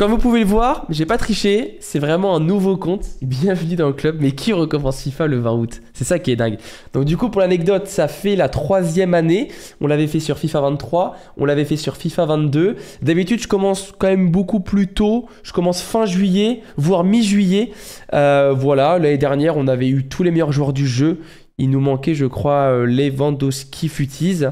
Comme vous pouvez le voir, j'ai pas triché, c'est vraiment un nouveau compte. Bienvenue dans le club, mais qui recommence FIFA le 20 août C'est ça qui est dingue. Donc du coup, pour l'anecdote, ça fait la troisième année. On l'avait fait sur FIFA 23, on l'avait fait sur FIFA 22. D'habitude, je commence quand même beaucoup plus tôt. Je commence fin juillet, voire mi-juillet. Euh, voilà, l'année dernière, on avait eu tous les meilleurs joueurs du jeu il nous manquait, je crois, les euh, Lewandowski Futis.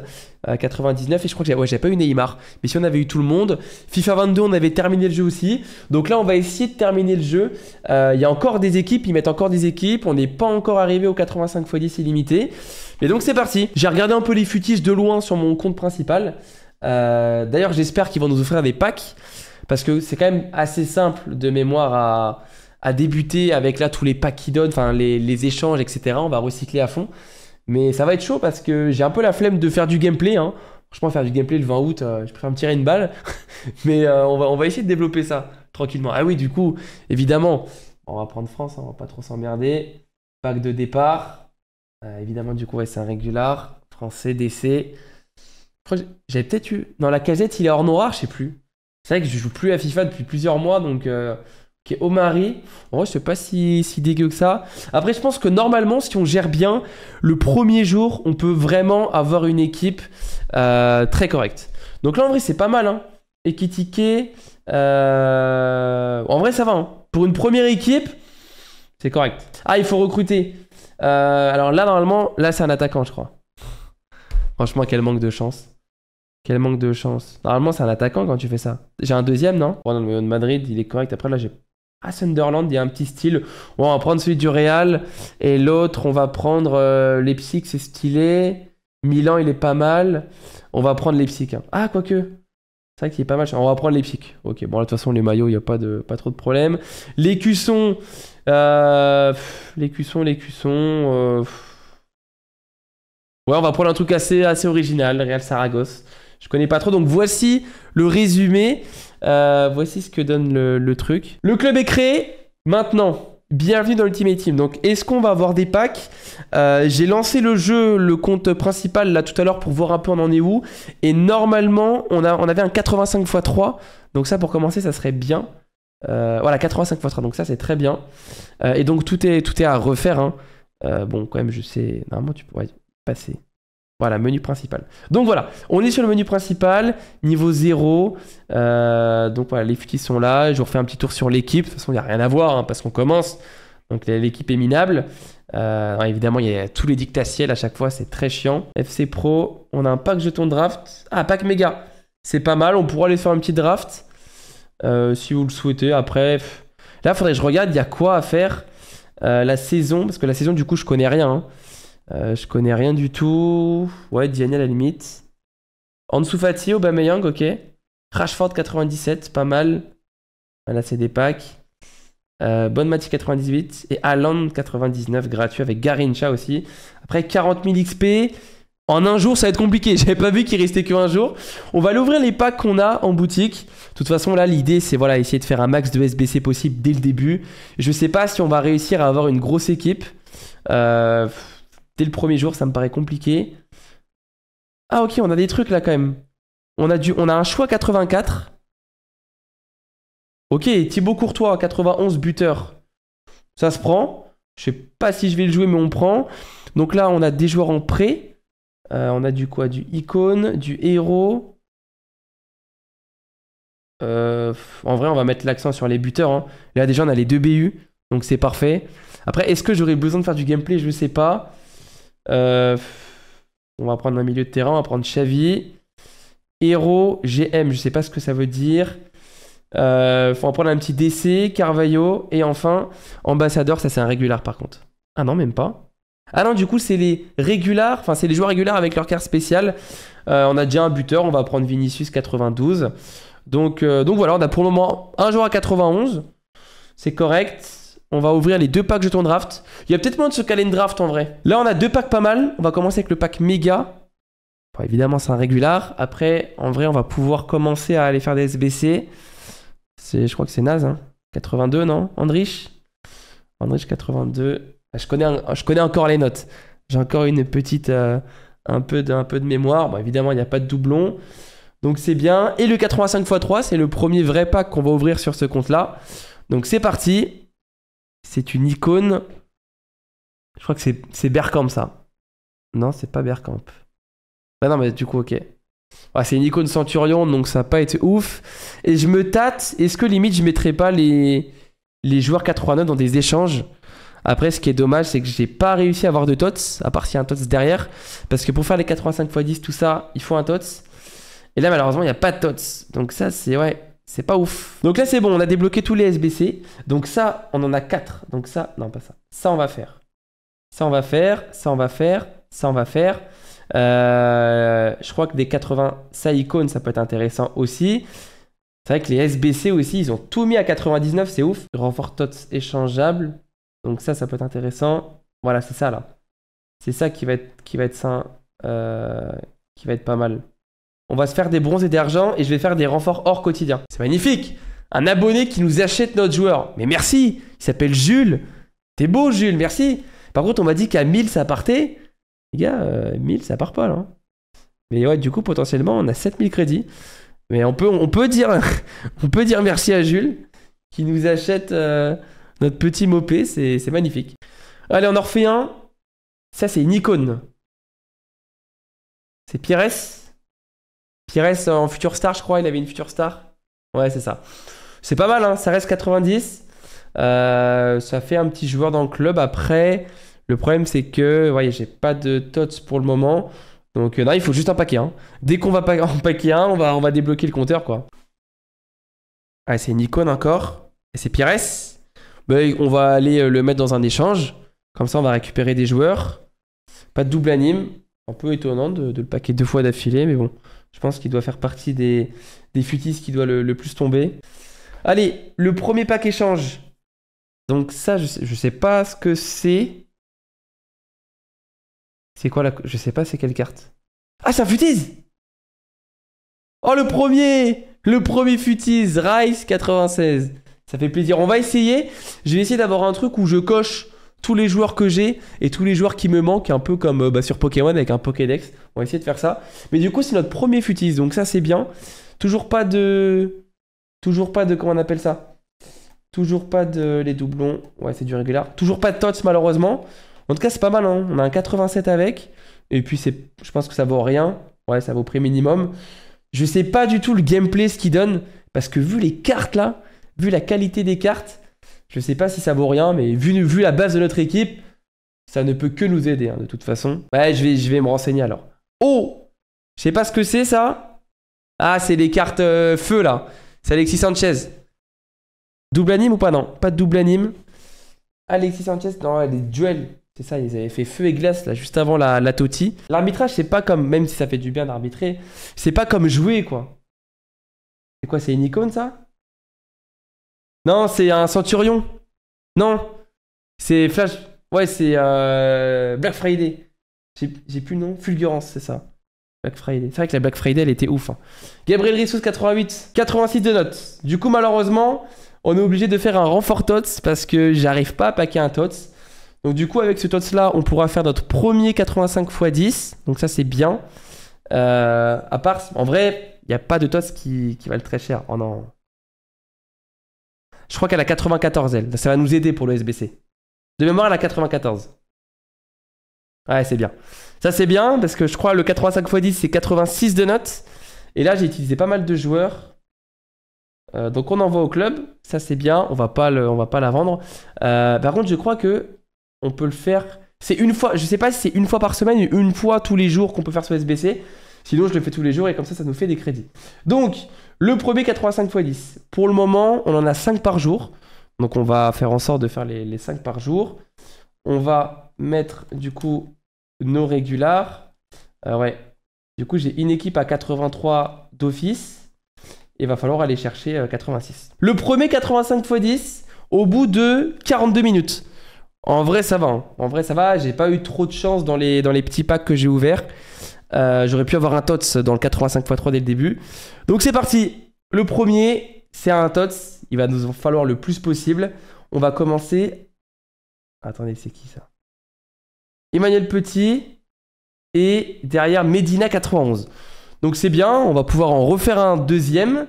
99 et je crois que j'avais pas eu Neymar. Mais si on avait eu tout le monde, FIFA 22, on avait terminé le jeu aussi. Donc là, on va essayer de terminer le jeu. Euh, il y a encore des équipes, ils mettent encore des équipes. On n'est pas encore arrivé au 85 x 10 illimité. Mais donc c'est parti. J'ai regardé un peu les futis de loin sur mon compte principal. Euh, d'ailleurs, j'espère qu'ils vont nous offrir des packs parce que c'est quand même assez simple de mémoire à à débuter avec là tous les packs qui donnent, enfin les, échanges, etc. On va recycler à fond. Mais ça va être chaud parce que j'ai un peu la flemme de faire du gameplay. Hein. Franchement, faire du gameplay le 20 août, euh, je préfère me tirer une balle. Mais euh, on, va, on va essayer de développer ça tranquillement. Ah oui, du coup, évidemment, on va prendre France, hein, on va pas trop s'emmerder. Pack de départ. Euh, évidemment, du coup, ouais, c'est un régular. Français, DC. J'avais peut-être eu. Non, la casette, il est hors noir, je sais plus. C'est vrai que je joue plus à FIFA depuis plusieurs mois, donc qui est Omari. En vrai, c'est pas si, si dégueu que ça. Après, je pense que normalement, si on gère bien, le premier jour, on peut vraiment avoir une équipe euh, très correcte. Donc là, en vrai, c'est pas mal. Hein. Ekitike. Euh, en vrai, ça va. Hein. Pour une première équipe, c'est correct. Ah, il faut recruter. Euh, alors là, normalement, là, c'est un attaquant, je crois. Franchement, quel manque de chance. Quel manque de chance. Normalement, c'est un attaquant quand tu fais ça. J'ai un deuxième, non oh Le de Madrid, il est correct. Après, là, j'ai ah Sunderland, il y a un petit style. on va prendre celui du Real et l'autre, on va prendre euh, Leipzig, c'est stylé. Milan, il est pas mal. On va prendre Leipzig. Hein. Ah, quoique. C'est vrai qu'il est pas mal. On va prendre Leipzig. Ok, bon, de toute façon, les maillots, il n'y a pas, de, pas trop de problème. Euh, les cuissons. les cuissons, les euh, cuissons. ouais, on va prendre un truc assez, assez original, Real Saragosse. Je connais pas trop. Donc voici le résumé. Euh, voici ce que donne le, truc. Le club est créé maintenant. Bienvenue dans Ultimate Team. Donc, est-ce qu'on va avoir des packs euh, J'ai lancé le jeu, le compte principal là tout à l'heure pour voir un peu on en est où. Et normalement, on, a, on avait un 85 x 3. Donc, ça pour commencer, ça serait bien. Euh, voilà, 85 x 3. Donc, ça c'est très bien. et donc, tout est, tout est à refaire. Hein. bon, quand même, je sais. Normalement, tu pourrais passer. Voilà, menu principal. Donc voilà, on est sur le menu principal, niveau 0. Euh, donc voilà, les futis sont là. Je vous refais un petit tour sur l'équipe. De toute façon, il n'y a rien à voir hein, parce qu'on commence. Donc l'équipe est minable. Euh, évidemment, il y a tous les dictaciels à chaque fois, c'est très chiant. FC Pro, on a un pack jeton draft. Ah, pack méga. C'est pas mal, on pourra aller faire un petit draft. Euh, si vous le souhaitez, après. Là, faudrait que je regarde, il y a quoi à faire la saison. Parce que la saison, du coup, je connais rien. Hein. Euh, je connais rien du tout. Ouais, Diani à la limite. Ansu Fati, Aubameyang, ok. Rashford 97, pas mal. Voilà, ah, c'est des packs. Euh, Bonne 98 et Alan 99 gratuit avec Garincha aussi. Après 40 000 XP. En un jour, ça va être compliqué. J'avais pas vu qu'il restait qu'un jour. On va l'ouvrir les packs qu'on a en boutique. De toute façon, là, l'idée, c'est voilà, essayer de faire un max de SBC possible dès le début. Je sais pas si on va réussir à avoir une grosse équipe. Euh, Dès le premier jour, ça me paraît compliqué. Ah ok, on a des trucs là quand même. On a, du, on a un choix 84. Ok, Thibaut Courtois, 91 buteur. Ça se prend. Je sais pas si je vais le jouer, mais on prend. Donc là, on a des joueurs en prêt. Euh, on a du quoi Du icône, du héros. Euh, en vrai, on va mettre l'accent sur les buteurs. Hein. Là, déjà, on a les deux BU. Donc c'est parfait. Après, est-ce que j'aurais besoin de faire du gameplay Je ne sais pas. Euh, on va prendre un milieu de terrain, on va prendre Xavi. Hero, GM, je sais pas ce que ça veut dire. On euh, faut en prendre un petit DC, Carvalho. Et enfin, ambassadeur, ça c'est un régular par contre. Ah non, même pas. Ah non, du coup, c'est les régulars, enfin, c'est les joueurs réguliers avec leur carte spéciale. Euh, on a déjà un buteur, on va prendre Vinicius 92. Donc, donc voilà, on a pour le moment un joueur à 91. C'est correct. On va ouvrir les deux packs jetons draft. Il y a peut-être moins de se caler une draft en vrai. Là, on a deux packs pas mal. On va commencer avec le pack méga. évidemment, c'est un régular. Après, en vrai, on va pouvoir commencer à aller faire des SBC. Je crois que c'est naze. Hein. 82, non Andrich Andrich, 82. Ah, je connais, je connais encore les notes. J'ai encore une petite. Euh, un, peu de, peu de mémoire. Bon, évidemment, il n'y a pas de doublon. Donc c'est bien. Et le 85x3, c'est le premier vrai pack qu'on va ouvrir sur ce compte-là. Donc c'est parti. C'est une icône. Je crois que c'est Bergkamp, ça. Non, c'est pas Bergkamp. Bah non, mais du coup, ok. Ah, c'est une icône Centurion, donc ça n'a pas été ouf. Et je me tâte, est-ce que limite je mettrais pas les, les joueurs 89 dans des échanges Après, ce qui est dommage, c'est que j'ai pas réussi à avoir de TOTS, à part s'il y a un TOTS derrière. Parce que pour faire les 85 x 10, tout ça, il faut un TOTS. Et là, malheureusement, il n'y a pas de TOTS. Donc ça, c'est ouais, c'est pas ouf. Donc là, c'est bon, on a débloqué tous les SBC. Donc ça, on en a 4. Donc ça, non, pas ça. Ça, on va faire. Ça, on va faire. Ça, on va faire. Ça, on va faire. Euh, je crois que des 80, ça icône, ça peut être intéressant aussi. C'est vrai que les SBC aussi, ils ont tout mis à 99, c'est ouf. Renfort TOTS échangeable. Donc ça, ça peut être intéressant. Voilà, c'est ça là. C'est ça qui va être, qui va être euh, qui va être pas mal. On va se faire des bronzes et d'argent et je vais faire des renforts hors quotidien. C'est magnifique Un abonné qui nous achète notre joueur. Mais merci Il s'appelle Jules. T'es beau, Jules, merci. Par contre, on m'a dit qu'à 1000, ça partait. Les gars, 1000, euh, ça part pas, là. Hein. Mais ouais, du coup, potentiellement, on a 7000 crédits. Mais on peut, on peut, dire, on peut dire merci à Jules qui nous achète euh, notre petit mopé. C'est magnifique. Allez, on en refait un. Ça, c'est une icône. C'est Pierres. Pires euh, en future star, je crois, il avait une future star. Ouais, c'est ça. C'est pas mal, hein, ça reste 90. Euh, ça fait un petit joueur dans le club. Après, le problème c'est que, voyez, j'ai pas de tots pour le moment. Donc, euh, non, il faut juste un paquet. Hein. Dès qu'on va en paquet on va, on va débloquer le compteur, quoi. Ah, c'est une icône encore. Et c'est Pires. Ben, on va aller le mettre dans un échange. Comme ça, on va récupérer des joueurs. Pas de double anime. Un peu étonnant de, le paquer deux fois d'affilée, mais bon. Je pense qu'il doit faire partie des, des qui doit le, plus tomber. Allez, le premier pack échange. Donc ça, je sais, sais pas ce que c'est. C'est quoi la... Je sais pas c'est quelle carte. Ah, c'est un futise Oh, le premier Le premier futise Rice 96. Ça fait plaisir. On va essayer. Je vais essayer d'avoir un truc où je coche tous les joueurs que j'ai et tous les joueurs qui me manquent, un peu comme euh, bah, sur Pokémon avec un Pokédex. On va essayer de faire ça. Mais du coup, c'est notre premier futis, donc ça c'est bien. Toujours pas de. Toujours pas de. Comment on appelle ça Toujours pas de. Les doublons. Ouais, c'est du régulier. Toujours pas de TOTS malheureusement. En tout cas, c'est pas mal, hein. On a un 87 avec. Et puis, c'est, je pense que ça vaut rien. Ouais, ça vaut prix minimum. Je sais pas du tout le gameplay, ce qu'il donne. Parce que vu les cartes là, vu la qualité des cartes, je sais pas si ça vaut rien, mais vu, la base de notre équipe, ça ne peut que nous aider, hein, de toute façon. Ouais, je vais, me renseigner alors. Oh Je sais pas ce que c'est, ça Ah, c'est les cartes euh, feu, là. C'est Alexis Sanchez. Double anime ou pas Non, pas de double anime. Alexis Sanchez, non, les duels. C'est ça, ils avaient fait feu et glace là juste avant la, la Toti. L'arbitrage, c'est pas comme, même si ça fait du bien d'arbitrer, c'est pas comme jouer quoi. C'est quoi, c'est une icône ça non, c'est un Centurion. Non. C'est Flash. Ouais, c'est euh, Black Friday. J'ai plus le nom. Fulgurance, c'est ça. Black Friday. C'est vrai que la Black Friday, elle était ouf. Hein. Gabriel Rissous, 88. 86 de notes. Du coup, malheureusement, on est obligé de faire un renfort TOTS parce que j'arrive pas à paquer un TOTS. Donc, du coup, avec ce TOTS là, on pourra faire notre premier 85 x 10. Donc, ça, c'est bien. Euh, à part, en vrai, il n'y a pas de TOTS qui, qui valent très cher. Oh non. Je crois qu'elle a 94, elle. Ça va nous aider pour le SBC. De mémoire, elle a 94. Ouais, c'est bien. Ça, c'est bien parce que je crois que le 85 x 10, c'est 86 de notes. Et là, j'ai utilisé pas mal de joueurs. Euh, donc, on envoie au club. Ça, c'est bien. On va pas, on va pas la vendre. Euh, par contre, je crois que on peut le faire. C'est une fois. Je sais pas si c'est une fois par semaine ou une fois tous les jours qu'on peut faire ce SBC. Sinon, je le fais tous les jours et comme ça, ça nous fait des crédits. Donc, le premier 85 x 10. Pour le moment, on en a 5 par jour. Donc, on va faire en sorte de faire les, 5 par jour. On va mettre du coup nos régulars. ouais. Du coup, j'ai une équipe à 83 d'office. Il va falloir aller chercher 86. Euh, le premier 85 x 10 au bout de 42 minutes. En vrai, ça va. Hein. En vrai, ça va. J'ai pas eu trop de chance dans les, dans les petits packs que j'ai ouverts. Euh, j'aurais pu avoir un TOTS dans le 85x3 dès le début. Donc c'est parti. Le premier, c'est un TOTS. Il va nous en falloir le plus possible. On va commencer. Attendez, c'est qui ça Emmanuel Petit. Et derrière Medina 91. Donc c'est bien. On va pouvoir en refaire un deuxième.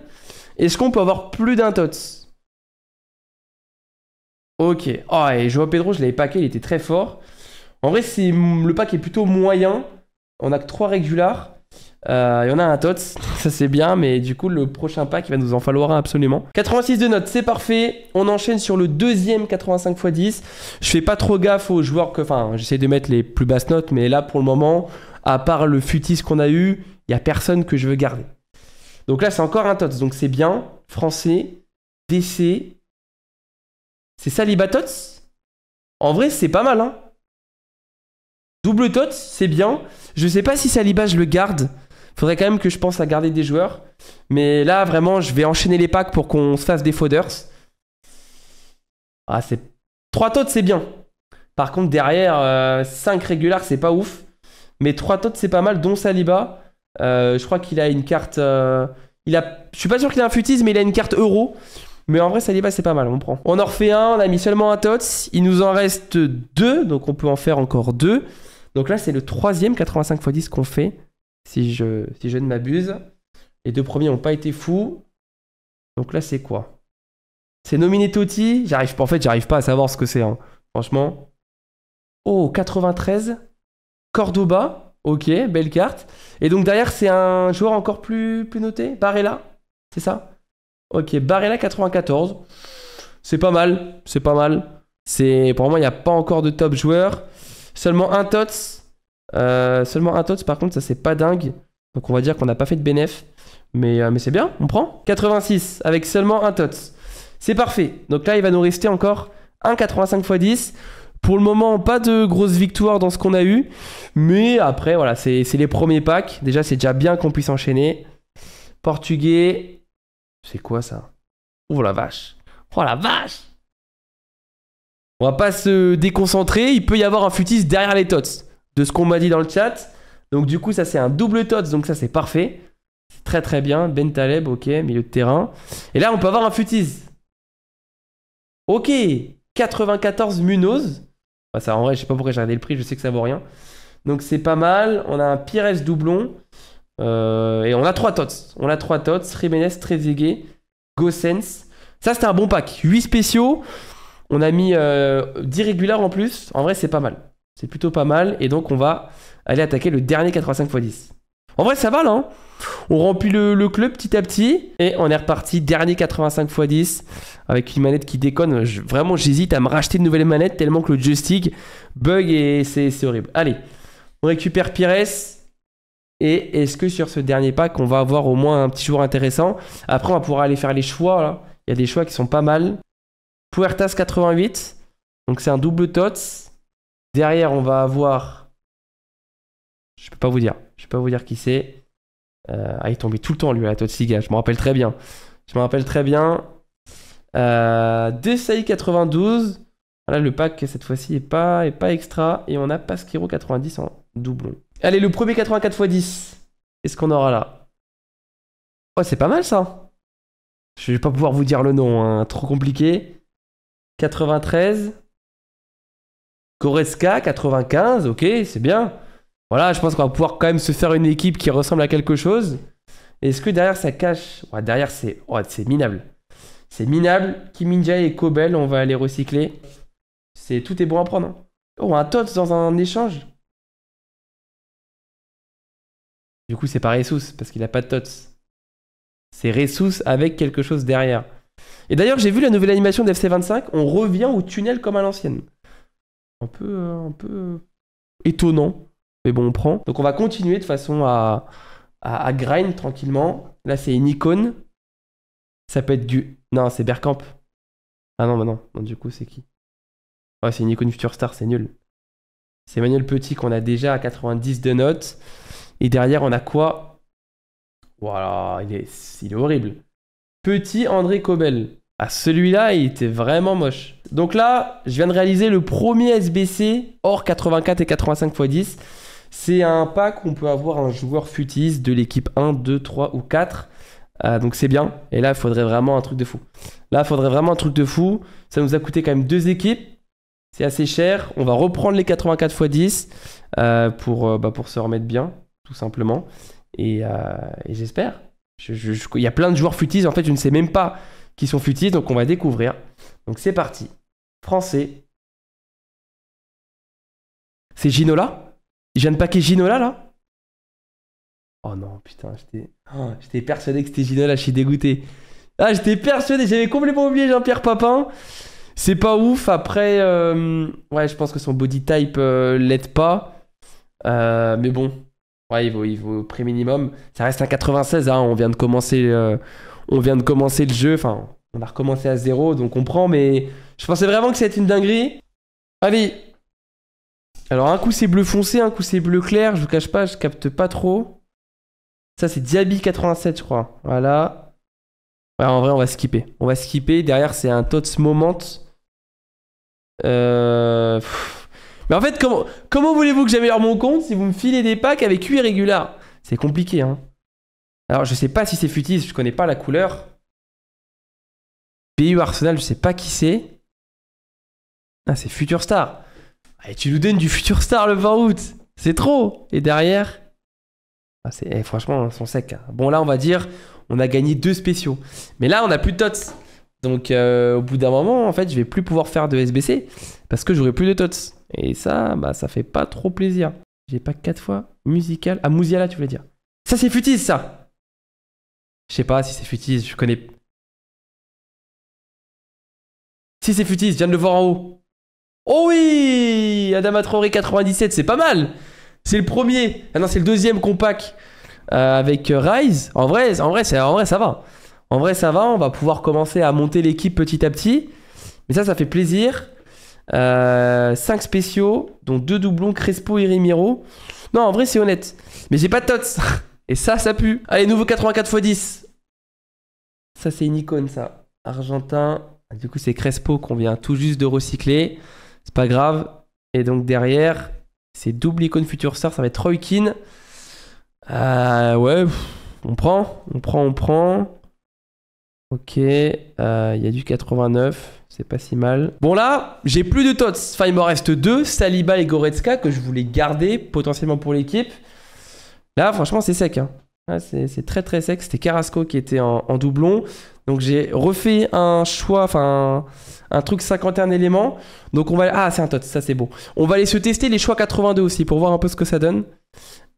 Est-ce qu'on peut avoir plus d'un TOTS Ok. Ah, oh, et Joao Pedro, je l'avais packé, il était très fort. En vrai, le pack est plutôt moyen. On a que 3 régulars. Euh, il y en a un TOTS, ça c'est bien, mais du coup le prochain pack il va nous en falloir un absolument. 86 de notes, c'est parfait. On enchaîne sur le deuxième 85 x 10. Je fais pas trop gaffe aux joueurs que. Enfin, j'essaie de mettre les plus basses notes, mais là pour le moment, à part le futis qu'on a eu, il n'y a personne que je veux garder. Donc là c'est encore un TOTS, donc c'est bien. Français, DC. C'est ça Libatots En vrai, c'est pas mal, hein. Double tot, c'est bien. Je sais pas si Saliba, je le garde. Faudrait quand même que je pense à garder des joueurs. Mais là, vraiment, je vais enchaîner les packs pour qu'on se fasse des fodders. Ah, c'est. 3 tots, c'est bien. Par contre, derrière, 5 euh, régulars, c'est pas ouf. Mais 3 tots, c'est pas mal, dont Saliba. Euh, je crois qu'il a une carte. Euh, je suis pas sûr qu'il a un futise, mais il a une carte euro. Mais en vrai, Saliba, c'est pas mal, on prend. On en refait un, on a mis seulement un tots. Il nous en reste deux, donc on peut en faire encore deux. Donc là, c'est le troisième 85 x 10 qu'on fait, si je, si je ne m'abuse. Les deux premiers n'ont pas été fous. Donc là, c'est quoi C'est nominé Totti J'arrive en fait, j'arrive pas à savoir ce que c'est. Hein. Franchement. Oh, 93. Cordoba. Ok, belle carte. Et donc derrière, c'est un joueur encore plus, plus noté. Barella. C'est ça Ok, Barella 94. C'est pas mal. C'est pas mal. C'est Pour moi, il n'y a pas encore de top joueur. Seulement un TOTS. Euh, seulement un TOTS, par contre, ça c'est pas dingue. Donc on va dire qu'on n'a pas fait de bénéf. Mais, euh, mais c'est bien, on prend. 86 avec seulement un TOTS. C'est parfait. Donc là, il va nous rester encore 1,85 x 10. Pour le moment, pas de grosse victoire dans ce qu'on a eu. Mais après, voilà, c'est les premiers packs. Déjà, c'est déjà bien qu'on puisse enchaîner. Portugais. C'est quoi ça Oh la vache Oh la vache on va pas se déconcentrer. Il peut y avoir un futis derrière les tots, de ce qu'on m'a dit dans le chat. Donc du coup, ça c'est un double tots, donc ça c'est parfait. très très bien. Ben Taleb, ok, milieu de terrain. Et là, on peut avoir un futis. Ok, 94 Munoz. Bah, ça, en vrai, je sais pas pourquoi j'ai regardé le prix, je sais que ça vaut rien. Donc c'est pas mal. On a un Pires doublon. Euh, et on a trois tots. On a trois tots. Rimenes, Trezeguet, Gossens. Ça, c'est un bon pack. 8 spéciaux. On a mis 10 euh, régulars en plus. En vrai, c'est pas mal. C'est plutôt pas mal. Et donc, on va aller attaquer le dernier 85 x 10. En vrai, ça va là. Hein. on remplit le, club petit à petit. Et on est reparti. Dernier 85 x 10. Avec une manette qui déconne. vraiment, j'hésite à me racheter de nouvelles manettes tellement que le joystick bug et c'est horrible. Allez, on récupère Pires. Et est-ce que sur ce dernier pack, on va avoir au moins un petit joueur intéressant Après, on va pouvoir aller faire les choix. Il y a des choix qui sont pas mal. Puertas 88. Donc c'est un double TOTS. Derrière, on va avoir. Je peux pas vous dire. Je peux pas vous dire qui c'est. Euh, ah, il tombé tout le temps, lui, à la TOTS Je me rappelle très bien. Je me rappelle très bien. Euh, 92. Voilà, le pack cette fois-ci est pas, est pas extra. Et on a Pasquero 90 en doublon. Allez, le premier 84 x 10. Qu'est-ce qu'on aura là Oh, c'est pas mal ça. Je vais pas pouvoir vous dire le nom, hein. trop compliqué. 93. Koreska, 95. Ok, c'est bien. Voilà, je pense qu'on va pouvoir quand même se faire une équipe qui ressemble à quelque chose. Est-ce que derrière ça cache Derrière c'est ouais, minable. C'est minable. Kiminja et Kobel, on va aller recycler. Tout est bon à prendre. Hein. Oh, un Tots dans un échange. Du coup, c'est pas Ressus parce qu'il a pas de Tots. C'est Ressus avec quelque chose derrière. Et d'ailleurs, j'ai vu la nouvelle animation d'FC25, on revient au tunnel comme à l'ancienne. Un peu, euh, un peu étonnant, mais bon, on prend. Donc on va continuer de façon à, grind tranquillement. Là, c'est une icône. Ça peut être du... Non, c'est Bergkamp. Ah non, bah non. non du coup, c'est qui Ouais, c'est une icône Future Star, c'est nul. C'est Manuel Petit qu'on a déjà à 90 de notes. Et derrière, on a quoi Voilà, il est, il est horrible petit André Kobel. Ah, celui-là, il était vraiment moche. Donc là, je viens de réaliser le premier SBC hors 84 et 85 x 10. C'est un pack où on peut avoir un joueur futiste de l'équipe 1, 2, 3 ou 4. Ah, donc c'est bien. Et là, il faudrait vraiment un truc de fou. Là, il faudrait vraiment un truc de fou. Ça nous a coûté quand même deux équipes. C'est assez cher. On va reprendre les 84 x 10 pour, euh, bah, pour se remettre bien, tout simplement. et euh, j'espère il y a plein de joueurs futis, en fait, je ne sais même pas qui sont futis, donc on va découvrir. Donc c'est parti. Français. C'est Ginola Il vient de paquer Ginola là Oh non, putain, j'étais oh, j'étais persuadé que c'était Ginola, je suis dégoûté. Ah, j'étais persuadé, j'avais complètement oublié Jean-Pierre Papin. C'est pas ouf, après, euh, ouais, je pense que son body type euh, l'aide pas. Euh, mais bon, Ouais, il vaut, il vaut prix minimum. Ça reste à 96, hein, on vient de commencer, euh, on vient de commencer le jeu. Enfin, on a recommencé à zéro, donc on prend. Mais je pensais vraiment que c'était une dinguerie. Allez. Alors un coup c'est bleu foncé, un coup c'est bleu clair. Je vous cache pas, je capte pas trop. Ça c'est Diaby 87, je crois. Voilà. Ouais, en vrai, on va skipper. On va skipper. Derrière, c'est un Tots Moment. Euh... Mais en fait, comment, comment voulez-vous que j'améliore mon compte si vous me filez des packs avec 8 régulars C'est compliqué, hein. Alors, je sais pas si c'est futile, je connais pas la couleur. PU Arsenal, je sais pas qui c'est. Ah, c'est Future Star. Et tu nous donnes du Future Star le 20 août. C'est trop. Et derrière. Ah, eh, franchement, ils sont secs. Hein. Bon, là, on va dire, on a gagné deux spéciaux. Mais là, on n'a plus de TOTS. Donc, euh, au bout d'un moment, en fait, je vais plus pouvoir faire de SBC parce que j'aurai plus de TOTS. Et ça, bah, ça fait pas trop plaisir. J'ai pas quatre fois musical. Ah, Mousiala, tu voulais dire. Ça, c'est futile, ça Je sais pas si c'est futile. je connais. Si c'est futile, je viens de le voir en haut. Oh oui Adama Traoré 97, c'est pas mal C'est le premier. Ah non, c'est le deuxième compact euh, avec euh, Rise. En vrai, en, vrai, en vrai, ça va. En vrai, ça va, on va pouvoir commencer à monter l'équipe petit à petit. Mais ça, ça fait plaisir. 5 euh, spéciaux, dont 2 doublons Crespo et Rimiro. Non, en vrai, c'est honnête. Mais j'ai pas de tots. Et ça, ça pue. Allez, nouveau 84 x 10. Ça, c'est une icône, ça. Argentin. Ah, du coup, c'est Crespo qu'on vient tout juste de recycler. C'est pas grave. Et donc, derrière, c'est double icône Future Star. Ça va être Roy euh, ouais, on prend. On prend, on prend. Ok, euh, il y a du 89, c'est pas si mal. Bon là, j'ai plus de tots. Enfin, il m'en reste deux, Saliba et Goretzka, que je voulais garder potentiellement pour l'équipe. Là, franchement, c'est sec. Hein. c'est très très sec. C'était Carrasco qui était en, doublon. Donc j'ai refait un choix, enfin un, truc 51 éléments. Donc on va... Ah, c'est un tots, ça c'est beau. On va aller se tester les choix 82 aussi pour voir un peu ce que ça donne.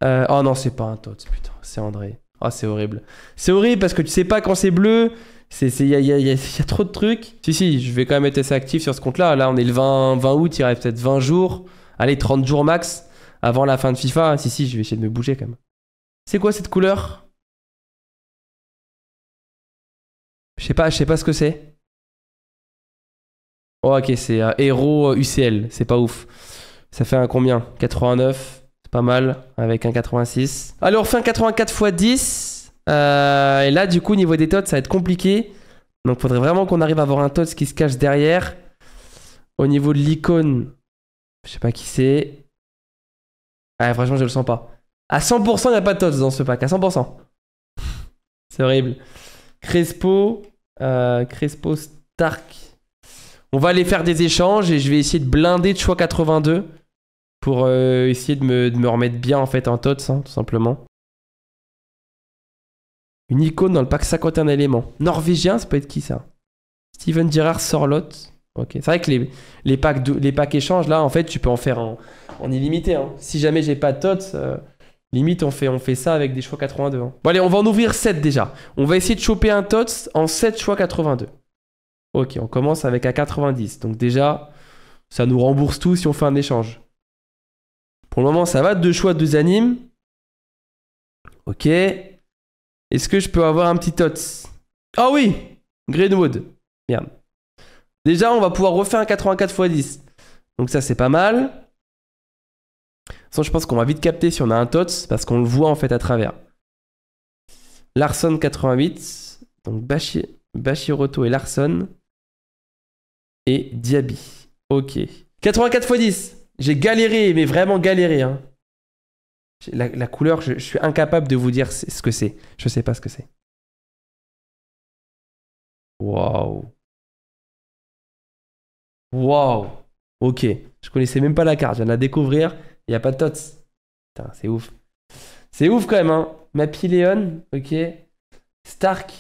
Euh, oh non, c'est pas un tot, putain, c'est André. Ah, c'est horrible. C'est horrible parce que tu sais pas quand c'est bleu, c'est il y a, trop de trucs. Si si, je vais quand même être assez actif sur ce compte-là. Là, on est le 20, août, il reste peut-être 20 jours, allez 30 jours max avant la fin de FIFA. Si si, je vais essayer de me bouger quand même. C'est quoi cette couleur Je sais pas, je sais pas ce que c'est. Oh, ok, c'est un héros UCL, euh, c'est pas ouf. Ça fait un combien 89, c'est pas mal, avec un 86. Alors, on un 84 x 10. Euh, et là, du coup, au niveau des tots, ça va être compliqué. Donc, faudrait vraiment qu'on arrive à avoir un tots qui se cache derrière. Au niveau de l'icône, je sais pas qui c'est. Ah, franchement, je le sens pas. À 100%, il n'y a pas de tots dans ce pack. À 100%. c'est horrible. Crespo. Euh, Crespo Stark. On va aller faire des échanges et je vais essayer de blinder euh, de choix 82 pour essayer de me, remettre bien en fait en tots, hein, tout simplement. Une icône dans le pack 51 éléments. Norvégien, ça peut être qui ça Steven Girard Sorlot. Ok, c'est vrai que les, packs les packs échanges, là, en fait, tu peux en faire en, illimité. Hein. Si jamais j'ai pas de TOTS, euh, limite, on fait, on fait ça avec des choix 82. Hein. Bon, allez, on va en ouvrir 7 déjà. On va essayer de choper un TOTS en 7 choix 82. Ok, on commence avec un 90. Donc déjà, ça nous rembourse tout si on fait un échange. Pour le moment, ça va. Deux choix, deux animes. Ok. Est-ce que je peux avoir un petit tots Ah oh oui Greenwood. Merde. Déjà, on va pouvoir refaire un 84 x 10. Donc ça, c'est pas mal. façon, je pense qu'on va vite capter si on a un tots parce qu'on le voit en fait à travers. Larson 88. Donc Bashiroto et Larson. Et Diaby. Ok. 84 x 10. J'ai galéré, mais vraiment galéré. Hein. La, couleur, je, suis incapable de vous dire ce que c'est. Je ne sais pas ce que c'est. Waouh. Waouh. Ok. Je connaissais même pas la carte. Je viens de la découvrir. Il n'y a pas de tots. Putain, c'est ouf. C'est ouf quand même, hein. Mapileon, ok. Stark,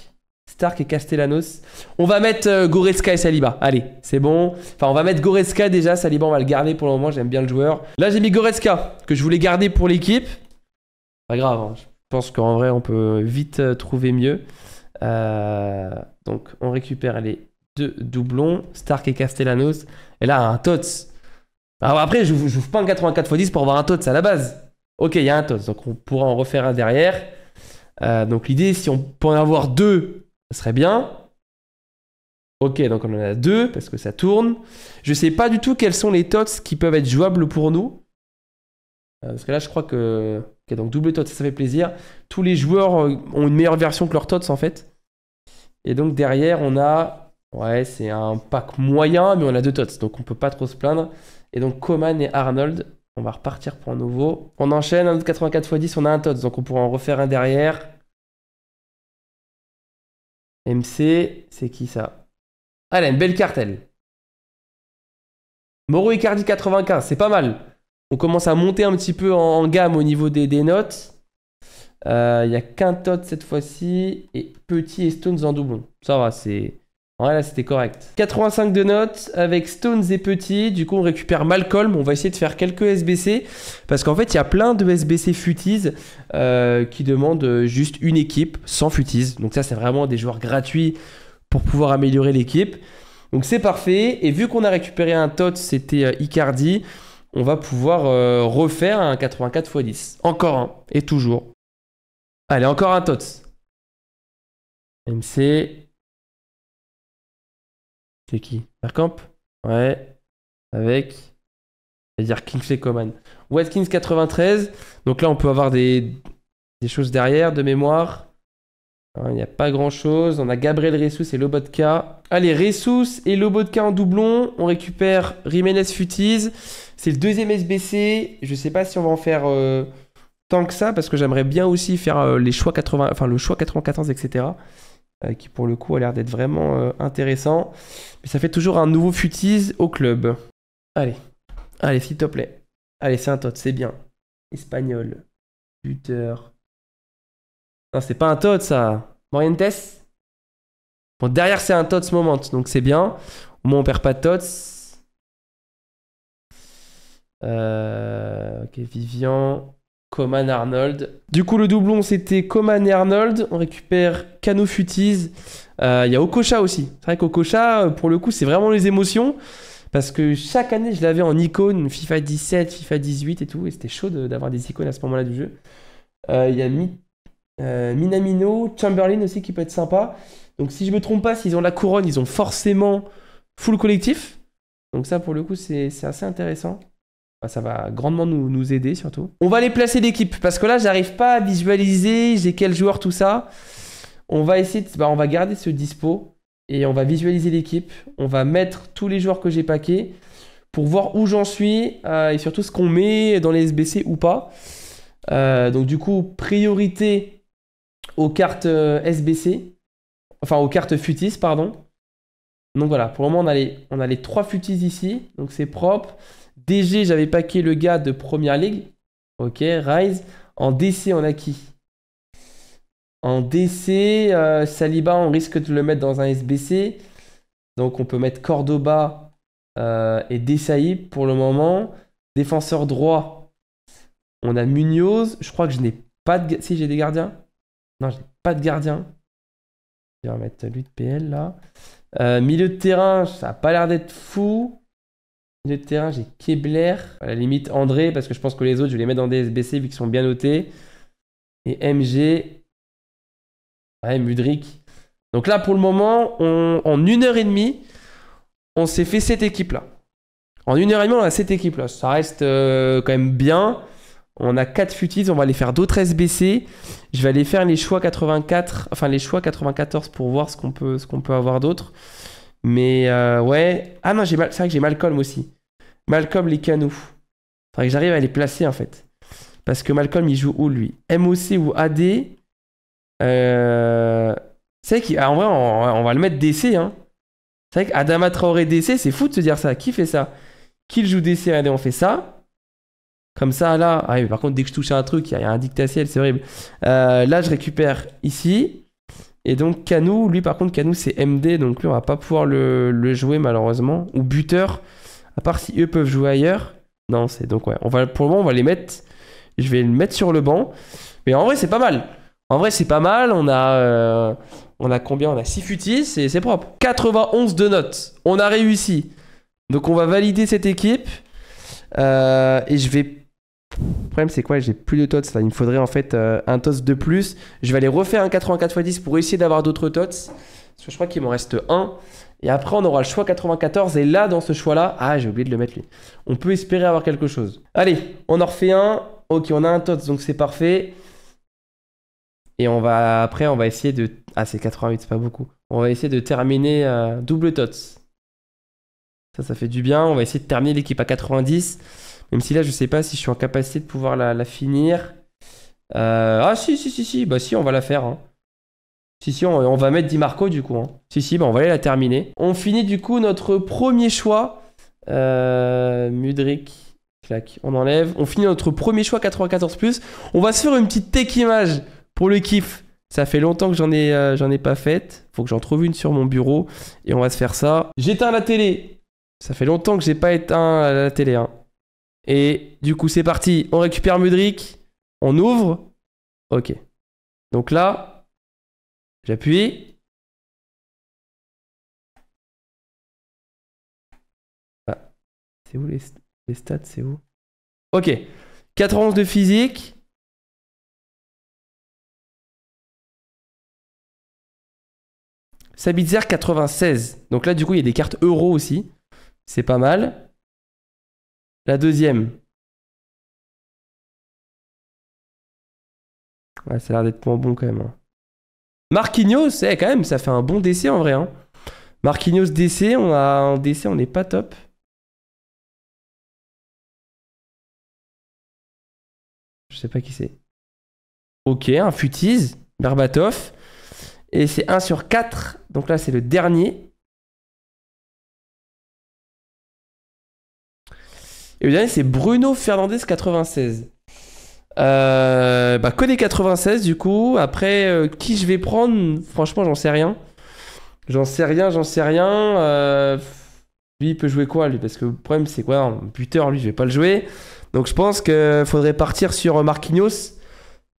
Stark et Castellanos. On va mettre euh, Goreska et Saliba. Allez, c'est bon. Enfin, on va mettre Goretzka déjà. Saliba, on va le garder pour le moment. J'aime bien le joueur. Là, j'ai mis Goretzka, que je voulais garder pour l'équipe. Pas grave. Hein. Je pense qu'en vrai, on peut vite euh, trouver mieux. Euh, donc, on récupère les deux doublons. Stark et Castellanos. Et là, un Tots. après, je joue pas un 84x10 pour avoir un Tots à la base. Ok, il y a un Tots. Donc, on pourra en refaire un derrière. donc, l'idée, si on peut en avoir deux ça serait bien. Ok, donc on en a deux parce que ça tourne. Je sais pas du tout quels sont les tots qui peuvent être jouables pour nous. Euh, parce que là, je crois que. Ok, donc double tots, ça fait plaisir. Tous les joueurs euh, ont une meilleure version que leur tots en fait. Et donc derrière, on a. Ouais, c'est un pack moyen, mais on a deux tots, donc on peut pas trop se plaindre. Et donc Coman et Arnold, on va repartir pour un nouveau. On enchaîne un autre 84 x 10, on a un tots, donc on pourra en refaire un derrière. MC, c'est qui ça Ah, elle a une belle cartelle. elle. Moro Icardi 95, c'est pas mal. On commence à monter un petit peu en, gamme au niveau des, notes. Euh, il y a tot cette fois-ci et Petit et Stones en doublon. Ça va, c'est Ouais, là, c'était correct. 85 de notes avec Stones et Petit. Du coup, on récupère Malcolm. On va essayer de faire quelques SBC. Parce qu'en fait, il y a plein de SBC Futis euh, qui demandent euh, juste une équipe sans Futis. Donc ça, c'est vraiment des joueurs gratuits pour pouvoir améliorer l'équipe. Donc c'est parfait. Et vu qu'on a récupéré un tot, c'était euh, Icardi. On va pouvoir refaire un 84 x 10. Encore un. Et toujours. Allez, encore un tot. MC. C'est qui Bergkamp Ouais. Avec. C'est-à-dire Kingsley Coman. Watkins 93. Donc là, on peut avoir des, choses derrière de mémoire. Hein, il n'y a pas grand chose. On a Gabriel Ressus et Lobotka. Allez, Ressus et Lobotka en doublon. On récupère Jiménez Futiz. C'est le deuxième SBC. Je ne sais pas si on va en faire euh, tant que ça parce que j'aimerais bien aussi faire euh, les choix 80, enfin, le choix 94, etc. Euh, qui pour le coup a l'air d'être vraiment euh, intéressant. Mais ça fait toujours un nouveau futise au club. Allez, allez, s'il te plaît. Allez, c'est un tot, c'est bien. Espagnol, buteur. Non, c'est pas un tot ça. Morientes Bon, derrière, c'est un tot, ce moment, donc c'est bien. Au moins, on perd pas de euh, ok, Vivian. Coman Arnold. Du coup, le doublon, c'était Coman et Arnold. On récupère Cano Futis. Euh, il y a Okocha aussi. C'est vrai qu'Okocha, euh, pour le coup, c'est vraiment les émotions. Parce que chaque année, je l'avais en icône FIFA 17, FIFA 18 et tout. Et c'était chaud d'avoir des icônes à ce moment-là du jeu. Euh, il y a Minamino, Chamberlain aussi qui peut être sympa. Donc, si je me trompe pas, s'ils ont la couronne, ils ont forcément full collectif. Donc, ça, pour le coup, c'est assez intéressant ça va grandement nous, aider surtout. On va les placer l'équipe, parce que là j'arrive pas à visualiser, j'ai quel joueur, tout ça. On va essayer, bah, on va garder ce dispo et on va visualiser l'équipe. On va mettre tous les joueurs que j'ai paqués pour voir où j'en suis euh, et surtout ce qu'on met dans les SBC ou pas. Euh, donc du coup, priorité aux cartes euh, SBC, enfin aux cartes futis, pardon. Donc voilà, pour le moment on a les, on a les trois futis ici, donc c'est propre. DG, j'avais paqué le gars de Première Ligue. Ok, Rise. En DC, on a qui En DC, euh, Saliba, on risque de le mettre dans un SBC. Donc on peut mettre Cordoba euh, et Dessaïb pour le moment. Défenseur droit, on a Munoz. Je crois que je n'ai pas de... Si j'ai des gardiens Non, je n'ai pas de gardien. Je vais remettre lui de PL là. Euh, milieu de terrain, ça n'a pas l'air d'être fou de terrain, j'ai Kebler. À la limite, André, parce que je pense que les autres, je vais les mettre dans des SBC, vu qu'ils sont bien notés. Et MG. Ouais, Mudrik. Donc là, pour le moment, en une heure et demie, on s'est fait cette équipe-là. En une heure et demie, on a cette équipe-là. Ça reste euh, quand même bien. On a 4 Futis, on va aller faire d'autres SBC. Je vais aller faire les choix 84, enfin les choix 94 pour voir ce qu'on peut, ce qu'on peut avoir d'autres. Mais euh, ouais. Ah non, j'ai mal... c'est vrai que j'ai Malcolm aussi. Malcolm, les canaux. Faudrait que j'arrive à les placer en fait. Parce que Malcolm, il joue où lui MOC ou AD euh, C'est vrai qu'en ah, vrai, on... va le mettre DC. Hein. C'est vrai qu'Adama Traoré DC, c'est fou de se dire ça. Qui fait ça Qui joue DC AD On fait ça. Comme ça, là. Ah, mais par contre, dès que je touche à un truc, il y a un dictatiel, c'est horrible. Euh, là, je récupère ici. Et donc Canou, lui par contre, Canou c'est MD, donc lui on va pas pouvoir le, jouer malheureusement. Ou buteur, à part si eux peuvent jouer ailleurs. Non, c'est donc ouais. On va, pour le moment, on va les mettre. Je vais le mettre sur le banc. Mais en vrai, c'est pas mal. En vrai, c'est pas mal. On a, euh, on a combien On a 6 futis, c'est propre. 91 de notes. On a réussi. Donc on va valider cette équipe. Euh, et je vais le problème, c'est quoi J'ai plus de tots. Là. Il me faudrait en fait euh, un tots de plus. Je vais aller refaire un 84 x 10 pour essayer d'avoir d'autres tots. Parce que je crois qu'il m'en reste un. Et après, on aura le choix 94. Et là, dans ce choix-là, ah, j'ai oublié de le mettre lui. On peut espérer avoir quelque chose. Allez, on en refait un. Ok, on a un tots, donc c'est parfait. Et on va après, on va essayer de. Ah, c'est 88, c'est pas beaucoup. On va essayer de terminer euh, double tots. Ça, ça fait du bien. On va essayer de terminer l'équipe à 90. Même si là, je sais pas si je suis en capacité de pouvoir la, finir. Euh, ah, si, si, si, si, bah si, on va la faire. Hein. Si, si, on, va mettre Di Marco du coup. Hein. Si, si, bah, on va aller la terminer. On finit du coup notre premier choix. Euh, Clac, on enlève. On finit notre premier choix 94+. On va se faire une petite tech image pour le kiff. Ça fait longtemps que j'en ai, euh, ai pas faite. Faut que j'en trouve une sur mon bureau. Et on va se faire ça. J'éteins la télé. Ça fait longtemps que j'ai pas éteint la télé. Hein. Et du coup, c'est parti. On récupère Mudrik. On ouvre. Ok. Donc là, j'appuie. Ah. C'est où les, stats C'est où Ok. 91 de physique. Sabitzer 96. Donc là, du coup, il y a des cartes euros aussi. C'est pas mal. La deuxième. Ouais, ça a l'air d'être moins bon quand même. Hein. Marquinhos, eh, quand même, ça fait un bon décès en vrai. Hein. Marquinhos décès, on a un décès, on n'est pas top. Je sais pas qui c'est. Ok, un futise Berbatov. Et c'est 1 sur 4. Donc là, c'est le dernier. Et le dernier, c'est Bruno Fernandez 96. Euh, bah, 96 du coup. Après, euh, qui je vais prendre Franchement, j'en sais rien. J'en sais rien, j'en sais rien. Euh, lui, il peut jouer quoi lui Parce que le problème, c'est quoi buteur, lui, je vais pas le jouer. Donc je pense qu'il faudrait partir sur euh, Marquinhos.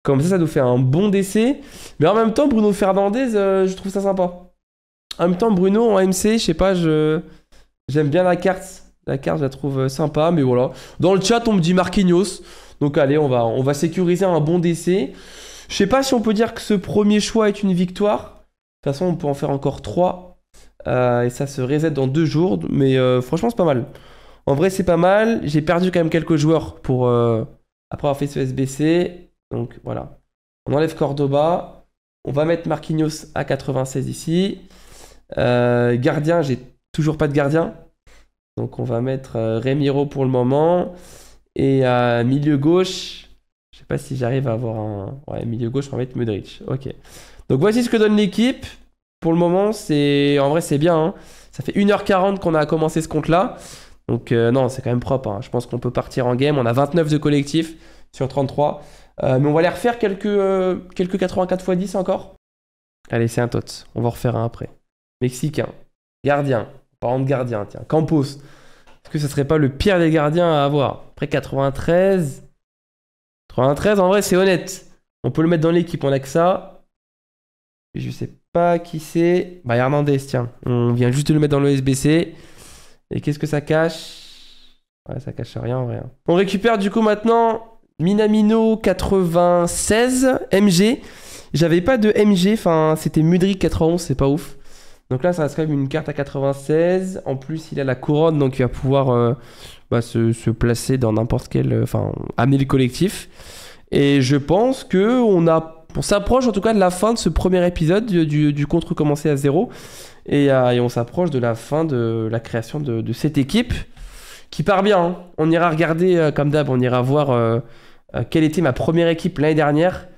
Comme ça, ça nous fait un bon décès. Mais en même temps, Bruno Fernandez, je trouve ça sympa. En même temps, Bruno en MC, je sais pas, je j'aime bien la carte. La carte, je la trouve euh, sympa, mais voilà. Dans le chat, on me dit Marquinhos. Donc allez, on va, on va sécuriser un bon décès. Je sais pas si on peut dire que ce premier choix est une victoire. De toute façon, on peut en faire encore 3. Euh, et ça se reset dans 2 jours. Mais euh, franchement, c'est pas mal. En vrai, c'est pas mal. J'ai perdu quand même quelques joueurs pour après avoir fait ce SBC. Donc voilà. On enlève Cordoba. On va mettre Marquinhos à 96 ici. gardien, j'ai toujours pas de gardien. Donc on va mettre euh, Remiro pour le moment. Et à milieu gauche, je sais pas si j'arrive à avoir un... Ouais, milieu gauche, on va mettre Mudrich. Ok. Donc voici ce que donne l'équipe. Pour le moment, c'est... En vrai, c'est bien. Hein. Ça fait 1h40 qu'on a commencé ce compte-là. Donc euh, non, c'est quand même propre. Hein. Je pense qu'on peut partir en game. On a 29 de collectif sur 33. Euh, mais on va les refaire quelques, quelques 84 x 10 encore. Allez, c'est un tot. On va refaire un après. Mexicain. Gardien. Par de gardien, tiens. Campos. Est-ce que ce serait pas le pire des gardiens à avoir Après 93. 93, en vrai, c'est honnête. On peut le mettre dans l'équipe, on a que ça. Je sais pas qui c'est. Bah, Hernandez, tiens. On vient juste de le mettre dans le SBC. Et qu'est-ce que ça cache Ouais, ça cache rien en vrai. Hein. On récupère du coup maintenant Minamino 96 MG. J'avais pas de MG, enfin c'était Mudrik 91, c'est pas ouf. Donc là, ça reste quand même une carte à 96. En plus, il a la couronne, donc il va pouvoir euh, bah, se, placer dans n'importe quel. Euh, enfin, amener le collectif. Et je pense que on a. On s'approche en tout cas de la fin de ce premier épisode du, contre commencé à zéro. Euh, et, on s'approche de la fin de la création de, cette équipe qui part bien. Hein. On ira regarder, comme d'hab, on ira voir quelle était ma première équipe l'année dernière.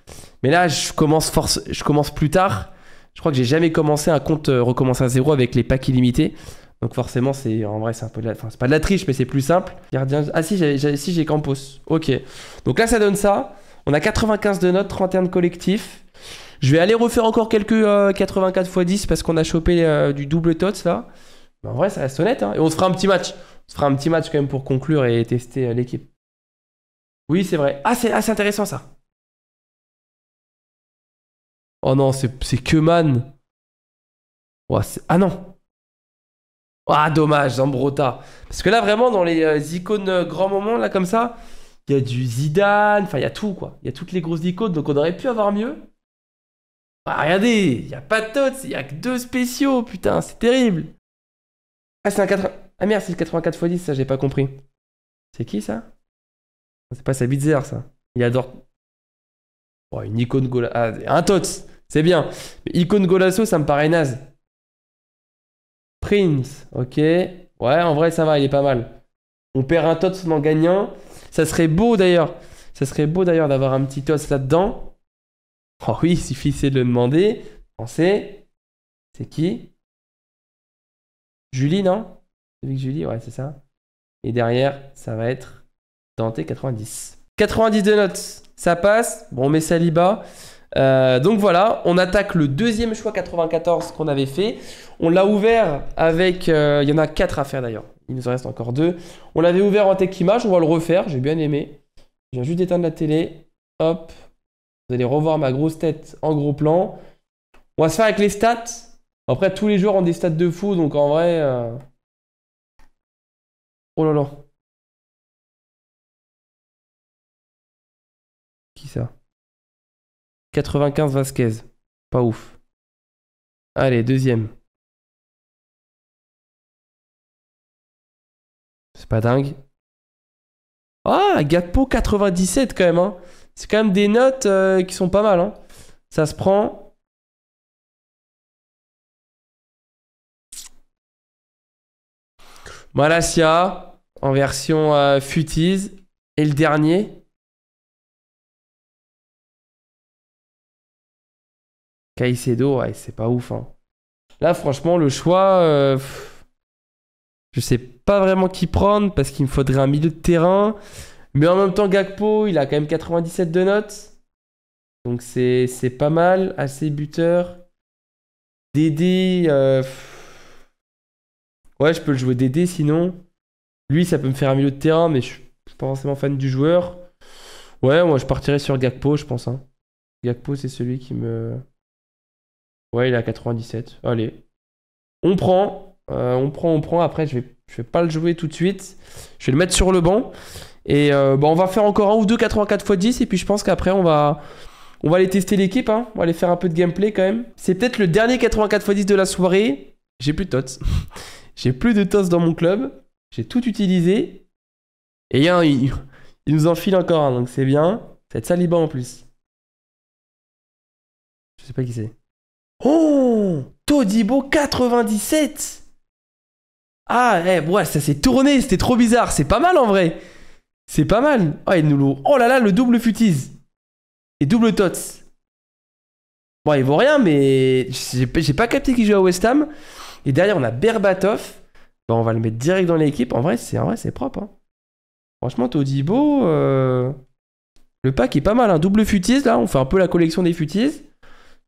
Mais là, je commence, force, je commence plus tard. Je crois que j'ai jamais commencé un compte euh, recommencé à zéro avec les packs illimités. Donc forcément, c'est en vrai, c'est un peu enfin, c'est pas de la triche, mais c'est plus simple. Gardien, ah si, j'ai si, j'ai Campos. Ok. Donc là, ça donne ça. On a 95 de notes, 31 de collectif. Je vais aller refaire encore quelques 84 x 10 parce qu'on a chopé euh, du double tot, ça. en vrai, ça reste honnête. Hein. Et on se fera un petit match. On se fera un petit match quand même pour conclure et tester euh, l'équipe. Oui, c'est vrai. Ah, c'est assez ah, intéressant ça. Oh non, c'est que Man. ah non Ah dommage, Zambrota. Parce que là, vraiment, dans les euh, icônes grand euh, grands moments, là, comme ça, il y a du Zidane, enfin, il y a tout, quoi. Il y a toutes les grosses icônes, donc on aurait pu avoir mieux. Bah, regardez, il n'y a pas de tots, il n'y a que deux spéciaux, putain, c'est terrible. Ah, c'est un Ah merde, c'est le 84 x 10, ça, j'ai pas compris. C'est qui, ça C'est pas Bizarre ça. Il adore... Oh, une icône Gola. Ah, un tots c'est bien. Icone Golasso, ça me paraît naze. Prince, ok. Ouais, en vrai, ça va, il est pas mal. On perd un tot, en gagnant Ça serait beau d'ailleurs. Ça serait beau d'ailleurs d'avoir un petit tot là-dedans. Oh oui, il suffisait de le demander. Pensez. C'est qui Julie, non Julie, ouais, c'est ça. Et derrière, ça va être Dante 90. 90 de notes. Ça passe. Bon, on met Saliba. Euh, donc voilà, on attaque le deuxième choix 94 qu'on avait fait. On l'a ouvert avec... Euh, il y en a 4 à faire d'ailleurs. Il nous en reste encore deux. On l'avait ouvert en tech image, on va le refaire, j'ai bien aimé. Je viens juste d'éteindre la télé. Hop. Vous allez revoir ma grosse tête en gros plan. On va se faire avec les stats. Après, tous les joueurs ont des stats de fou, donc en vrai... Euh, oh là là. Qui ça 95 Vasquez. Pas ouf. Allez, deuxième. C'est pas dingue. Ah, Gatpo 97 quand même. Hein. C'est quand même des notes euh, qui sont pas mal. Hein. Ça se prend. Malasia en version euh, futise. Et le dernier, Caicedo, ouais, c'est pas ouf. Hein. Là, franchement, le choix, euh, je sais pas vraiment qui prendre parce qu'il me faudrait un milieu de terrain. Mais en même temps, Gakpo, il a quand même 97 de notes. Donc c'est pas mal. Assez buteur. Dédé. Euh, ouais, je peux le jouer Dédé sinon. Lui, ça peut me faire un milieu de terrain, mais je suis pas forcément fan du joueur. Ouais, moi je partirais sur Gakpo, je pense. Hein. Gakpo, c'est celui qui me. Ouais, il est à 97. Allez. On prend. Euh, on prend, on prend. Après, je vais, je vais pas le jouer tout de suite. Je vais le mettre sur le banc. Et euh, bah, on va faire encore un ou deux 84 x 10. Et puis je pense qu'après, on va, on va aller tester l'équipe. Hein. On va aller faire un peu de gameplay quand même. C'est peut-être le dernier 84 x 10 de la soirée. J'ai plus de tots. J'ai plus de tots dans mon club. J'ai tout utilisé. Et il, il, il nous enfile encore. un, donc c'est bien. C'est va en plus. Je sais pas qui c'est. Oh Todibo 97 Ah, eh, ouais, ça s'est tourné, c'était trop bizarre. C'est pas mal en vrai. C'est pas mal. Oh, nous Oh là là, le double futise. Et double tots. Bon, il vaut rien, mais j'ai pas capté qui joue à West Ham. Et derrière, on a Berbatov. Bon, on va le mettre direct dans l'équipe. En vrai, c'est vrai, c'est propre. Hein. Franchement, Todibo, euh, le pack est pas mal. un hein. Double futise, là, on fait un peu la collection des futises.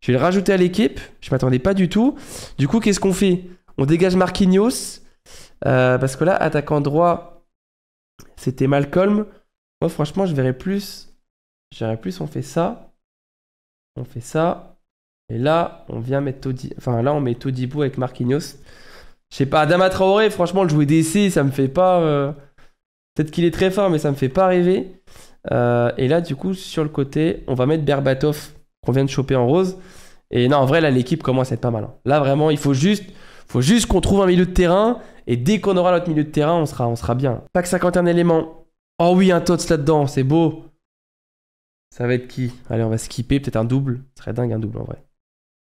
Je vais le rajouter à l'équipe. Je m'attendais pas du tout. Du coup, qu'est-ce qu'on fait On dégage Marquinhos. Euh, parce que là, attaquant droit, c'était Malcolm. Moi, franchement, je verrais plus. Je verrais plus, on fait ça. On fait ça. Et là, on vient mettre Todi. Enfin, là, on met Todibou avec Marquinhos. Je sais pas, Adama Traoré, franchement, le jouer DC. ça me fait pas. Euh, peut-être qu'il est très fort, mais ça me fait pas rêver. Euh, et là, du coup, sur le côté, on va mettre Berbatov qu'on vient de choper en rose. Et non, en vrai, là, l'équipe commence à être pas mal. Hein. Là, vraiment, il faut juste, faut juste qu'on trouve un milieu de terrain. Et dès qu'on aura notre milieu de terrain, on sera, on sera bien. Pas que 51 éléments. Oh oui, un Tots là-dedans, c'est beau. Ça va être qui Allez, on va skipper, peut-être un double. Ce serait dingue un double en vrai.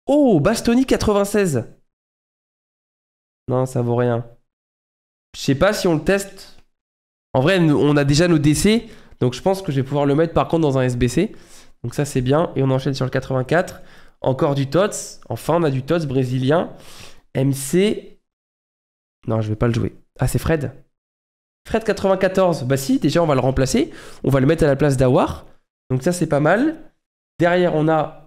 Oh, Bastoni 96. Non, ça vaut rien. Je sais pas si on le teste. En vrai, on a déjà nos DC, donc je pense que je vais pouvoir le mettre par contre dans un SBC. Donc ça c'est bien. Et on enchaîne sur le 84. Encore du TOTS. Enfin on a du TOTS brésilien. MC. Non, je vais pas le jouer. Ah c'est Fred. Fred 94. Bah si, déjà on va le remplacer. On va le mettre à la place d'Awar. Donc ça c'est pas mal. Derrière on a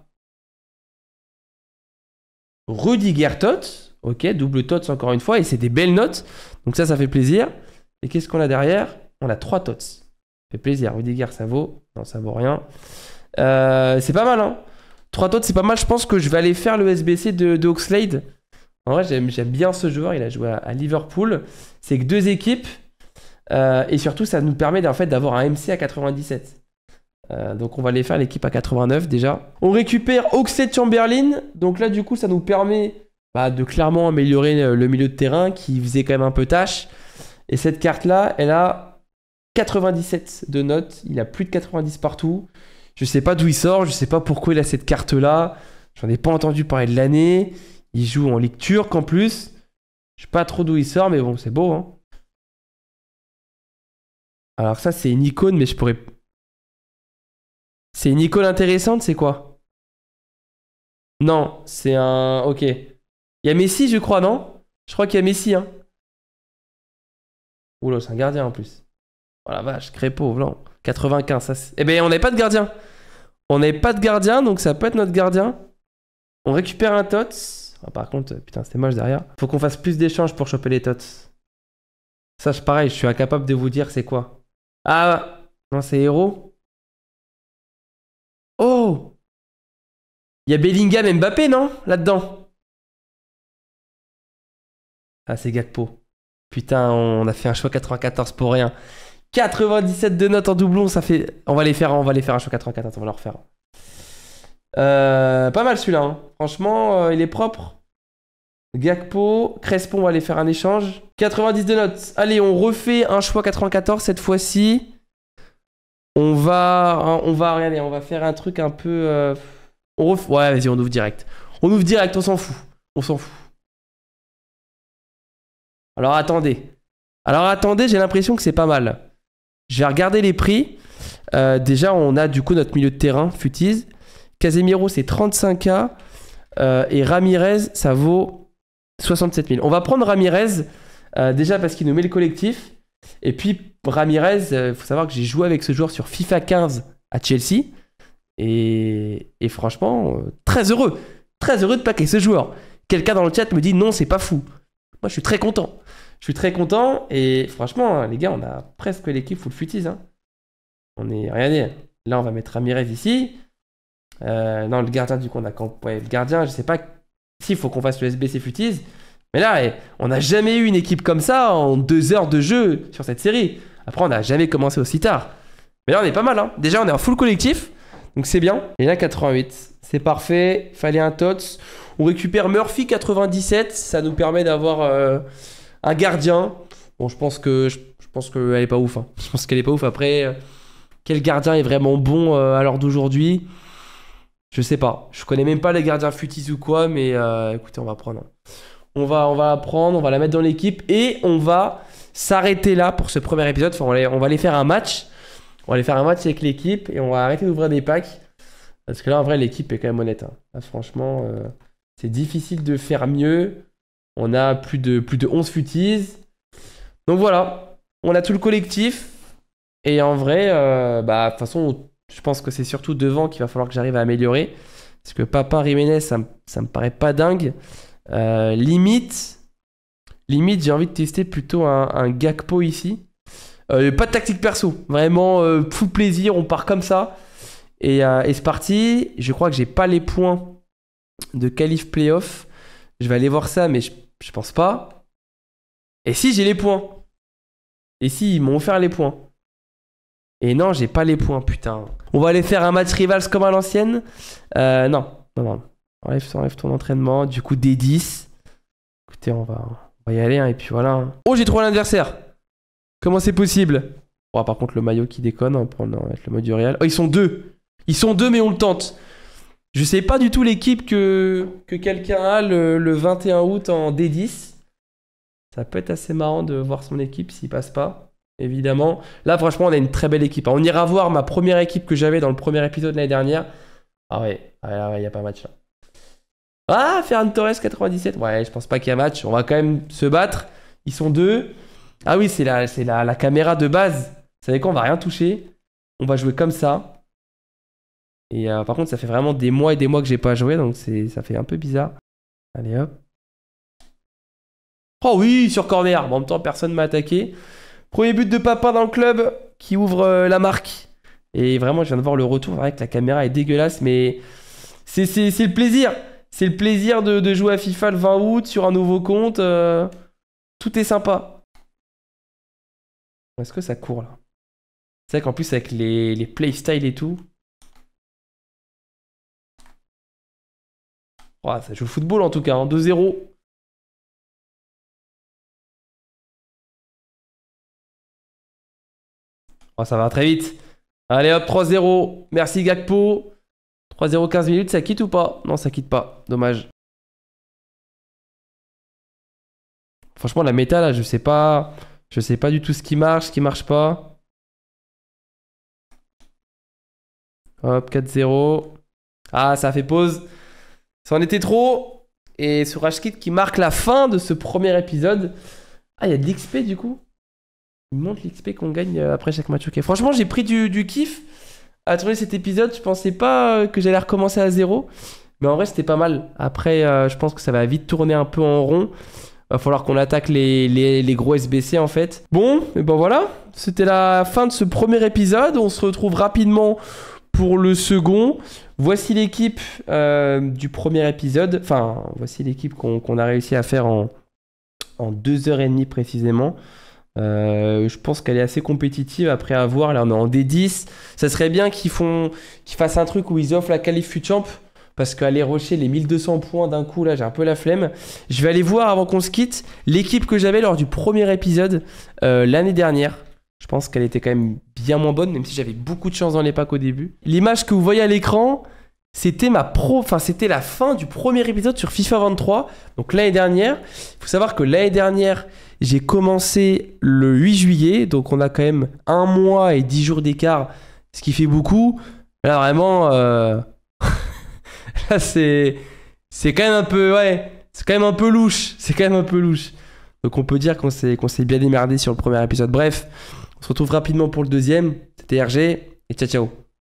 Rudiger TOTS Ok, double TOTS encore une fois. Et c'est des belles notes. Donc ça ça fait plaisir. Et qu'est-ce qu'on a derrière On a trois TOTS. Ça fait plaisir. Rudiger ça vaut. Non, ça vaut rien. Euh, c'est pas mal, hein. 3 totes, c'est pas mal. Je pense que je vais aller faire le SBC de, Oxlade. En vrai, j'aime bien ce joueur. Il a joué à, Liverpool. C'est que deux équipes. Euh, et surtout, ça nous permet en fait, d'avoir un MC à 97. Euh, donc on va aller faire l'équipe à 89 déjà. On récupère Oxlade Chamberlain. Donc là, du coup, ça nous permet bah, de clairement améliorer le milieu de terrain qui faisait quand même un peu tâche. Et cette carte-là, elle a 97 de notes. Il a plus de 90 partout. Je sais pas d'où il sort, je sais pas pourquoi il a cette carte-là. J'en ai pas entendu parler de l'année. Il joue en lecture, turque en plus. Je sais pas trop d'où il sort, mais bon, c'est beau. Hein. Alors ça, c'est une icône, mais je pourrais... C'est une icône intéressante, c'est quoi Non, c'est un... Ok. Il y a Messi, je crois, non Je crois qu'il y a Messi, hein. Oula, c'est un gardien en plus. Oh la vache, Crépeau, Blanc. 95. Ça, eh ben, on n'est pas de gardien. On n'est pas de gardien, donc ça peut être notre gardien. On récupère un tot. Ah, par contre, putain, c'était moche derrière. Faut qu'on fasse plus d'échanges pour choper les tots. Ça, je pareil, je suis incapable de vous dire c'est quoi. Ah, non, c'est héros. Oh Il y a Bellingham et Mbappé, non Là-dedans. Ah, c'est Gakpo. Putain, on a fait un choix 94 pour rien. 97 de notes en doublon, ça fait. On va les faire, on va les faire on va le refaire. Euh, pas mal celui-là. Hein. Franchement, euh, il est propre. Gakpo, Crespo, on va aller faire un échange. 90 de notes. Allez, on refait un choix 94 cette fois-ci. On va, hein, on va, regardez, on va faire un truc un peu. Euh, ouais, vas-y, on ouvre direct. On ouvre direct, on s'en fout. On s'en fout. Alors attendez. Alors attendez, j'ai l'impression que c'est pas mal. J'ai regardé les prix. Euh, déjà, on a du coup notre milieu de terrain, futise Casemiro, c'est 35K. Euh, et Ramirez, ça vaut 67 000. On va prendre Ramirez, euh, déjà parce qu'il nous met le collectif. Et puis, Ramirez, il faut savoir que j'ai joué avec ce joueur sur FIFA 15 à Chelsea. Et, et franchement, très heureux. Très heureux de plaquer ce joueur. Quelqu'un dans le chat me dit non, c'est pas fou. Moi, je suis très content. Je suis très content et franchement, les gars, on a presque l'équipe full futis. Hein. On est. Regardez, là, on va mettre Ramirez ici. Euh, non, le gardien, du coup, on a ouais, le gardien, je sais pas s'il faut qu'on fasse le SBC futis. Mais là, eh, on n'a jamais eu une équipe comme ça en deux heures de jeu sur cette série. Après, on n'a jamais commencé aussi tard. Mais là, on est pas mal. Hein. Déjà, on est en full collectif. Donc, c'est bien. Et là, 88. C'est parfait. Fallait un TOTS. On récupère Murphy 97. Ça nous permet d'avoir. Euh, un gardien, bon, je pense que je, pense qu'elle est pas ouf. Hein. Je pense qu'elle est pas ouf. Après, euh, quel gardien est vraiment bon euh, à l'heure d'aujourd'hui Je sais pas. Je connais même pas les gardiens futis ou quoi, mais euh, écoutez, on va prendre. On va, on va la prendre, on va la mettre dans l'équipe et on va s'arrêter là pour ce premier épisode. Enfin, on va, aller, faire un match. On va aller faire un match avec l'équipe et on va arrêter d'ouvrir des packs. Parce que là, en vrai, l'équipe est quand même honnête. Hein. franchement, c'est difficile de faire mieux. On a plus de, plus de 11 futies. Donc voilà, on a tout le collectif. Et en vrai, euh, bah, de toute façon, je pense que c'est surtout devant qu'il va falloir que j'arrive à améliorer. Parce que Papa Riménez, ça, me paraît pas dingue. Euh, limite, limite j'ai envie de tester plutôt un, un Gakpo ici. Euh, pas de tactique perso, vraiment fou plaisir, on part comme ça. Et, et c'est parti. Je crois que j'ai pas les points de qualif playoff. Je vais aller voir ça, mais je je pense pas. Et si j'ai les points Et si ils m'ont offert les points Et non, j'ai pas les points, putain. On va aller faire un match rivals comme à l'ancienne euh, non. non, non, Enlève, ton entraînement. Du coup, des 10 Écoutez, on va, on va y aller, hein, et puis voilà. Hein. Oh, j'ai trouvé l'adversaire Comment c'est possible Oh, par contre, le maillot qui déconne, hein, on va mettre le mode du réel. Oh, ils sont deux Ils sont deux, mais on le tente je sais pas du tout l'équipe que, que quelqu'un a le, 21 août en D10. Ça peut être assez marrant de voir son équipe s'il passe pas, évidemment. Là, franchement, on a une très belle équipe. Hein. On ira voir ma première équipe que j'avais dans le premier épisode de l'année dernière. Ah ouais, ah il n'y ah a pas match là. Ah, Ferran Torres 97. Ouais, je pense pas qu'il y a match. On va quand même se battre. Ils sont deux. Ah oui, c'est la, la, la caméra de base. Vous savez quoi, on va rien toucher. On va jouer comme ça. Et euh, par contre, ça fait vraiment des mois et des mois que j'ai pas joué, donc ça fait un peu bizarre. Allez hop. Oh oui, sur corner. en même temps, personne m'a attaqué. Premier but de papa dans le club qui ouvre euh, la marque. Et vraiment, je viens de voir le retour. Vrai que la caméra est dégueulasse, mais c'est le plaisir. C'est le plaisir de, jouer à FIFA le 20 août sur un nouveau compte. Euh, tout est sympa. Est-ce que ça court là C'est vrai qu'en plus, avec les, les playstyles et tout, ça joue football en tout cas, 2-0. Hein. Oh, ça va très vite. Allez hop, 3-0. Merci Gakpo. 3-0, 15 minutes, ça quitte ou pas Non, ça quitte pas. Dommage. Franchement, la méta là, je sais pas. Je sais pas du tout ce qui marche, ce qui marche pas. Hop, 4-0. Ah, ça fait pause. Ça en était trop. Et ce Rashkit qui marque la fin de ce premier épisode. Ah, il y a de l'XP du coup. Il montre l'XP qu'on gagne euh, après chaque match. Ok, franchement, j'ai pris du, du kiff à tourner cet épisode. Je pensais pas euh, que j'allais recommencer à zéro. Mais en vrai, c'était pas mal. Après, euh, je pense que ça va vite tourner un peu en rond. Va falloir qu'on attaque les, les, gros SBC en fait. Bon, et ben voilà. C'était la fin de ce premier épisode. On se retrouve rapidement pour le second, voici l'équipe euh, du premier épisode. Enfin, voici l'équipe qu'on a réussi à faire en, en deux heures et demie précisément. Euh, je pense qu'elle est assez compétitive après avoir. Là, on est en D10. Ça serait bien qu'ils fassent un truc où ils offrent la qualif champ Parce qu'aller rocher les 1200 points d'un coup, là, j'ai un peu la flemme. Je vais aller voir avant qu'on se quitte l'équipe que j'avais lors du premier épisode euh, l'année dernière. Je pense qu'elle était quand même bien moins bonne, même si j'avais beaucoup de chance dans les packs au début. L'image que vous voyez à l'écran, c'était ma pro, enfin c'était la fin du premier épisode sur FIFA 23, donc l'année dernière. Il faut savoir que l'année dernière, j'ai commencé le 8 juillet, donc on a quand même un mois et dix jours d'écart, ce qui fait beaucoup. Là vraiment, euh, là c'est c'est quand même un peu ouais, c'est quand même un peu louche, c'est quand même un peu louche. Donc on peut dire qu'on s'est bien démerdé sur le premier épisode. Bref. On se retrouve rapidement pour le deuxième. C'était RG et ciao ciao.